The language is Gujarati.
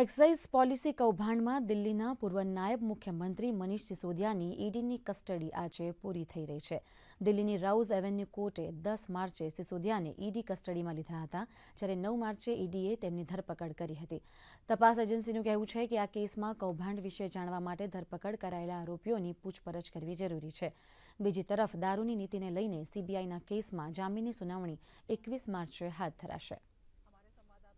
એક્સાઇઝ પોલિસી કૌભાંડમાં દિલ્હીના પૂર્વ નાયબ મુખ્યમંત્રી મનીષ સિસોદિયાની ઈડીની કસ્ટડી આજે પૂરી થઈ રહી છે દિલ્હીની રાઉઝ એવન્યુ કોર્ટે દસ માર્ચે સિસોદિયાને ઈડી કસ્ટડીમાં લીધા હતા જ્યારે નવ માર્ચે ઈડીએ તેમની ધરપકડ કરી હતી તપાસ એજન્સીનું કહેવું છે કે આ કેસમાં કૌભાંડ વિશે જાણવા માટે ધરપકડ કરાયેલા આરોપીઓની પૂછપરછ કરવી જરૂરી છે બીજી તરફ દારૂની નીતિને લઈને સીબીઆઈના કેસમાં જામીનની સુનાવણી એકવીસ માર્ચે હાથ ધરાશે